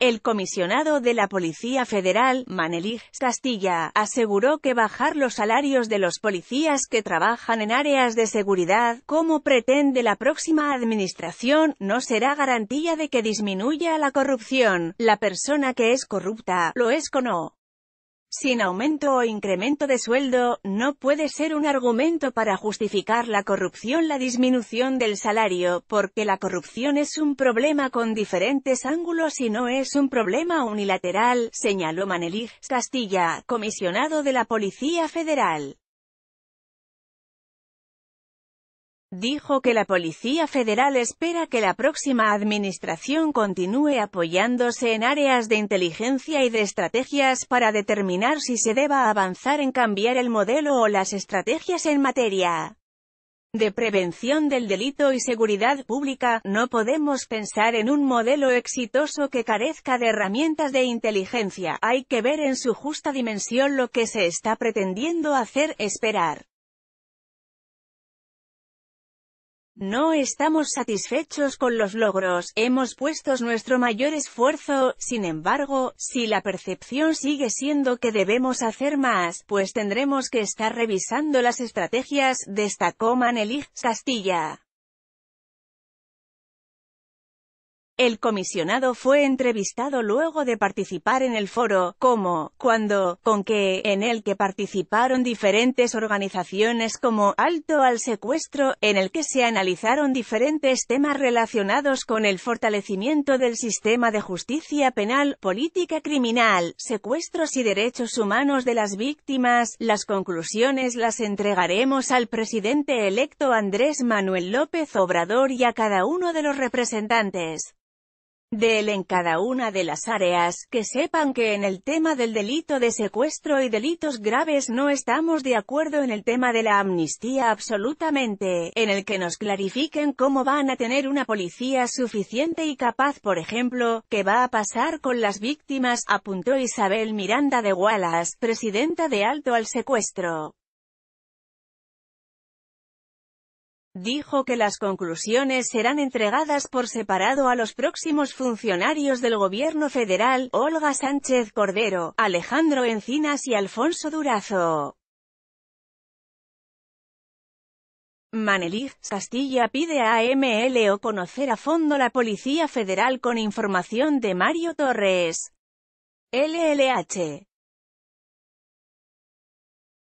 El comisionado de la Policía Federal, Manelich Castilla, aseguró que bajar los salarios de los policías que trabajan en áreas de seguridad, como pretende la próxima administración, no será garantía de que disminuya la corrupción. La persona que es corrupta, lo es o sin aumento o incremento de sueldo, no puede ser un argumento para justificar la corrupción la disminución del salario, porque la corrupción es un problema con diferentes ángulos y no es un problema unilateral, señaló Manelich Castilla, comisionado de la Policía Federal. Dijo que la Policía Federal espera que la próxima administración continúe apoyándose en áreas de inteligencia y de estrategias para determinar si se deba avanzar en cambiar el modelo o las estrategias en materia de prevención del delito y seguridad pública, no podemos pensar en un modelo exitoso que carezca de herramientas de inteligencia, hay que ver en su justa dimensión lo que se está pretendiendo hacer, esperar No estamos satisfechos con los logros, hemos puesto nuestro mayor esfuerzo, sin embargo, si la percepción sigue siendo que debemos hacer más, pues tendremos que estar revisando las estrategias, destacó Manelich Castilla. El comisionado fue entrevistado luego de participar en el foro, como, cuando, con qué, en el que participaron diferentes organizaciones como Alto al Secuestro, en el que se analizaron diferentes temas relacionados con el fortalecimiento del sistema de justicia penal, política criminal, secuestros y derechos humanos de las víctimas. Las conclusiones las entregaremos al presidente electo Andrés Manuel López Obrador y a cada uno de los representantes de él en cada una de las áreas, que sepan que en el tema del delito de secuestro y delitos graves no estamos de acuerdo en el tema de la amnistía absolutamente, en el que nos clarifiquen cómo van a tener una policía suficiente y capaz, por ejemplo, qué va a pasar con las víctimas, apuntó Isabel Miranda de Wallace, presidenta de Alto al Secuestro. Dijo que las conclusiones serán entregadas por separado a los próximos funcionarios del gobierno federal, Olga Sánchez Cordero, Alejandro Encinas y Alfonso Durazo. Manelich, Castilla pide a o conocer a fondo la Policía Federal con información de Mario Torres. LLH